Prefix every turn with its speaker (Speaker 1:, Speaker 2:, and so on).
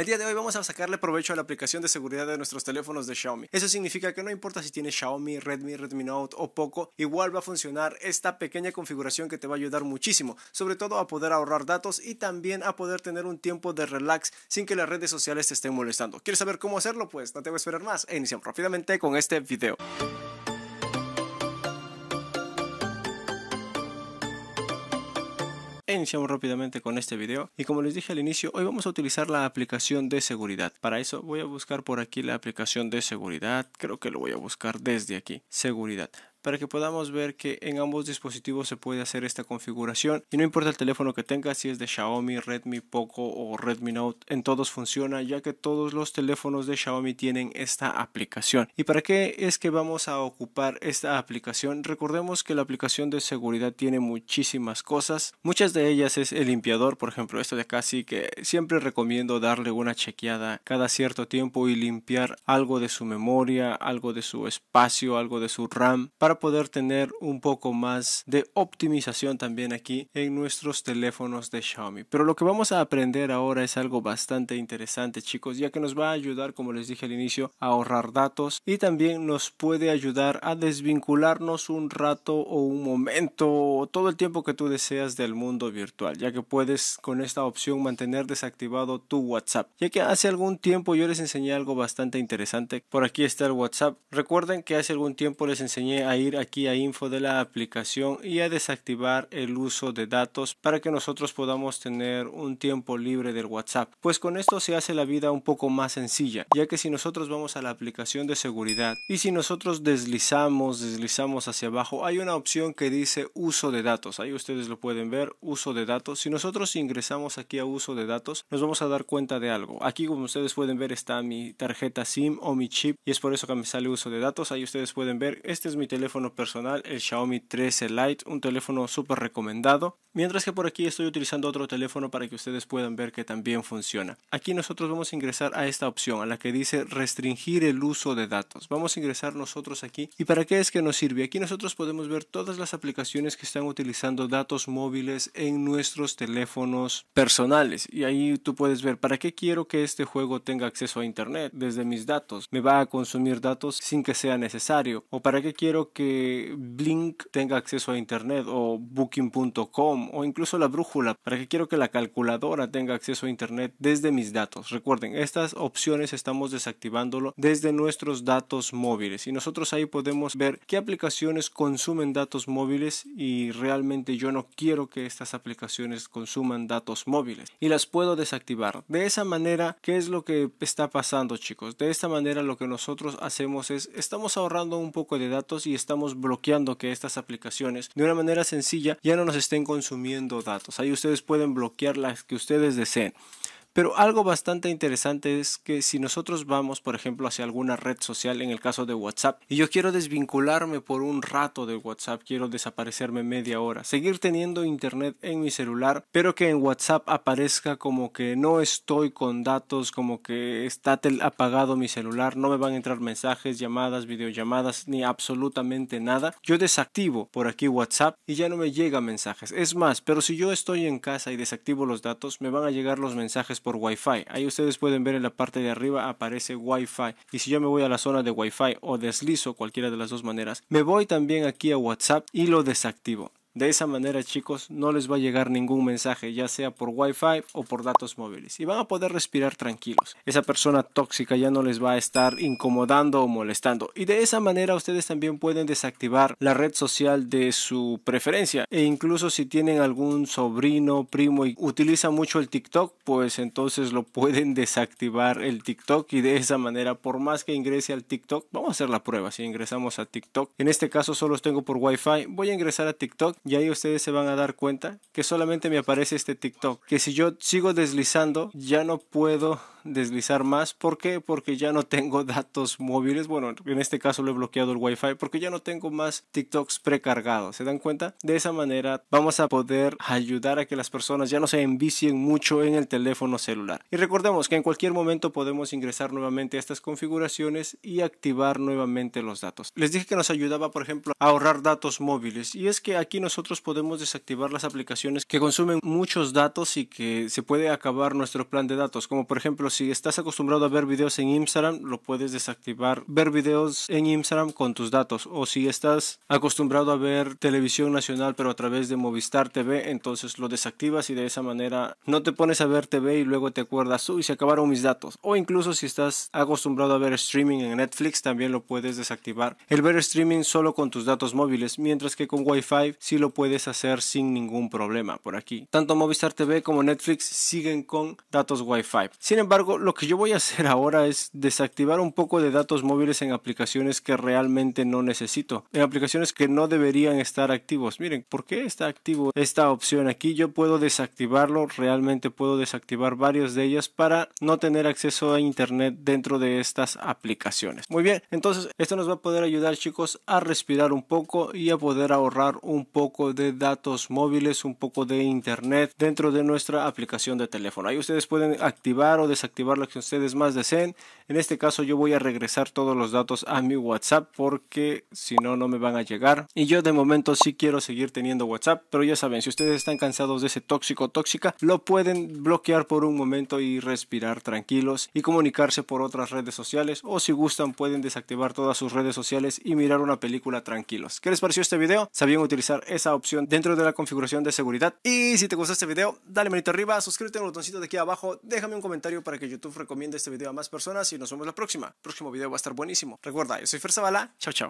Speaker 1: El día de hoy vamos a sacarle provecho a la aplicación de seguridad de nuestros teléfonos de Xiaomi. Eso significa que no importa si tienes Xiaomi, Redmi, Redmi Note o Poco, igual va a funcionar esta pequeña configuración que te va a ayudar muchísimo, sobre todo a poder ahorrar datos y también a poder tener un tiempo de relax sin que las redes sociales te estén molestando. ¿Quieres saber cómo hacerlo? Pues no te voy a esperar más e iniciamos rápidamente con este video. iniciamos rápidamente con este video y como les dije al inicio hoy vamos a utilizar la aplicación de seguridad para eso voy a buscar por aquí la aplicación de seguridad creo que lo voy a buscar desde aquí seguridad para que podamos ver que en ambos dispositivos se puede hacer esta configuración y no importa el teléfono que tenga, si es de Xiaomi, Redmi Poco o Redmi Note, en todos funciona ya que todos los teléfonos de Xiaomi tienen esta aplicación. ¿Y para qué es que vamos a ocupar esta aplicación? Recordemos que la aplicación de seguridad tiene muchísimas cosas, muchas de ellas es el limpiador, por ejemplo, esto de acá sí que siempre recomiendo darle una chequeada cada cierto tiempo y limpiar algo de su memoria, algo de su espacio, algo de su RAM para poder tener un poco más de optimización también aquí en nuestros teléfonos de Xiaomi. Pero lo que vamos a aprender ahora es algo bastante interesante chicos, ya que nos va a ayudar como les dije al inicio a ahorrar datos y también nos puede ayudar a desvincularnos un rato o un momento todo el tiempo que tú deseas del mundo virtual, ya que puedes con esta opción mantener desactivado tu WhatsApp, ya que hace algún tiempo yo les enseñé algo bastante interesante, por aquí está el WhatsApp, recuerden que hace algún tiempo les enseñé a ir aquí a info de la aplicación y a desactivar el uso de datos para que nosotros podamos tener un tiempo libre del WhatsApp. Pues con esto se hace la vida un poco más sencilla, ya que si nosotros vamos a la aplicación de seguridad y si nosotros deslizamos, deslizamos hacia abajo, hay una opción que dice uso de datos. Ahí ustedes lo pueden ver, uso de datos. Si nosotros ingresamos aquí a uso de datos, nos vamos a dar cuenta de algo. Aquí como ustedes pueden ver está mi tarjeta SIM o mi chip y es por eso que me sale uso de datos. Ahí ustedes pueden ver, este es mi teléfono teléfono personal, el Xiaomi 13 Lite, un teléfono súper recomendado. Mientras que por aquí estoy utilizando otro teléfono para que ustedes puedan ver que también funciona. Aquí nosotros vamos a ingresar a esta opción, a la que dice restringir el uso de datos. Vamos a ingresar nosotros aquí. ¿Y para qué es que nos sirve? Aquí nosotros podemos ver todas las aplicaciones que están utilizando datos móviles en nuestros teléfonos personales. Y ahí tú puedes ver, ¿para qué quiero que este juego tenga acceso a Internet desde mis datos? ¿Me va a consumir datos sin que sea necesario? ¿O para qué quiero que Blink tenga acceso a Internet o Booking.com? o incluso la brújula para que quiero que la calculadora tenga acceso a Internet desde mis datos. Recuerden, estas opciones estamos desactivándolo desde nuestros datos móviles y nosotros ahí podemos ver qué aplicaciones consumen datos móviles y realmente yo no quiero que estas aplicaciones consuman datos móviles y las puedo desactivar. De esa manera, ¿qué es lo que está pasando chicos? De esta manera lo que nosotros hacemos es estamos ahorrando un poco de datos y estamos bloqueando que estas aplicaciones de una manera sencilla ya no nos estén consumiendo consumiendo datos. Ahí ustedes pueden bloquear las que ustedes deseen. Pero algo bastante interesante es que si nosotros vamos, por ejemplo, hacia alguna red social, en el caso de WhatsApp, y yo quiero desvincularme por un rato de WhatsApp, quiero desaparecerme media hora, seguir teniendo internet en mi celular, pero que en WhatsApp aparezca como que no estoy con datos, como que está apagado mi celular, no me van a entrar mensajes, llamadas, videollamadas, ni absolutamente nada. Yo desactivo por aquí WhatsApp y ya no me llega mensajes. Es más, pero si yo estoy en casa y desactivo los datos, me van a llegar los mensajes Wi-Fi. Ahí ustedes pueden ver en la parte de arriba aparece Wi-Fi. Y si yo me voy a la zona de Wi-Fi o deslizo cualquiera de las dos maneras, me voy también aquí a WhatsApp y lo desactivo. De esa manera, chicos, no les va a llegar ningún mensaje, ya sea por Wi-Fi o por datos móviles, y van a poder respirar tranquilos. Esa persona tóxica ya no les va a estar incomodando o molestando. Y de esa manera, ustedes también pueden desactivar la red social de su preferencia. E incluso si tienen algún sobrino, primo y utiliza mucho el TikTok, pues entonces lo pueden desactivar el TikTok. Y de esa manera, por más que ingrese al TikTok, vamos a hacer la prueba. Si ingresamos a TikTok, en este caso solo tengo por Wi-Fi, voy a ingresar a TikTok y ahí ustedes se van a dar cuenta que solamente me aparece este TikTok, que si yo sigo deslizando ya no puedo deslizar más. ¿Por qué? Porque ya no tengo datos móviles. Bueno, en este caso lo he bloqueado el Wi-Fi porque ya no tengo más TikToks precargados. ¿Se dan cuenta? De esa manera vamos a poder ayudar a que las personas ya no se envicien mucho en el teléfono celular. Y recordemos que en cualquier momento podemos ingresar nuevamente a estas configuraciones y activar nuevamente los datos. Les dije que nos ayudaba, por ejemplo, a ahorrar datos móviles. Y es que aquí nos nosotros podemos desactivar las aplicaciones que consumen muchos datos y que se puede acabar nuestro plan de datos. Como por ejemplo, si estás acostumbrado a ver vídeos en Instagram, lo puedes desactivar. Ver vídeos en Instagram con tus datos. O si estás acostumbrado a ver televisión nacional, pero a través de Movistar TV, entonces lo desactivas y de esa manera no te pones a ver TV y luego te acuerdas, uy, se acabaron mis datos. O incluso si estás acostumbrado a ver streaming en Netflix, también lo puedes desactivar. El ver streaming solo con tus datos móviles, mientras que con Wi-Fi, si lo puedes hacer sin ningún problema por aquí. Tanto Movistar TV como Netflix siguen con datos Wi-Fi. Sin embargo, lo que yo voy a hacer ahora es desactivar un poco de datos móviles en aplicaciones que realmente no necesito, en aplicaciones que no deberían estar activos. Miren, porque qué está activo esta opción aquí? Yo puedo desactivarlo, realmente puedo desactivar varios de ellas para no tener acceso a internet dentro de estas aplicaciones. Muy bien, entonces esto nos va a poder ayudar chicos a respirar un poco y a poder ahorrar un poco de datos móviles, un poco de internet dentro de nuestra aplicación de teléfono. Ahí ustedes pueden activar o desactivar lo que ustedes más deseen. En este caso yo voy a regresar todos los datos a mi WhatsApp porque si no, no me van a llegar. Y yo de momento sí quiero seguir teniendo WhatsApp, pero ya saben, si ustedes están cansados de ese tóxico tóxica, lo pueden bloquear por un momento y respirar tranquilos y comunicarse por otras redes sociales o si gustan pueden desactivar todas sus redes sociales y mirar una película tranquilos. ¿Qué les pareció este video? ¿Sabían utilizar este esa opción dentro de la configuración de seguridad. Y si te gustó este video, dale manito arriba, suscríbete al botoncito de aquí abajo, déjame un comentario para que YouTube recomiende este video a más personas y nos vemos la próxima. El próximo video va a estar buenísimo. Recuerda, yo soy Fer Zavala, chao chao.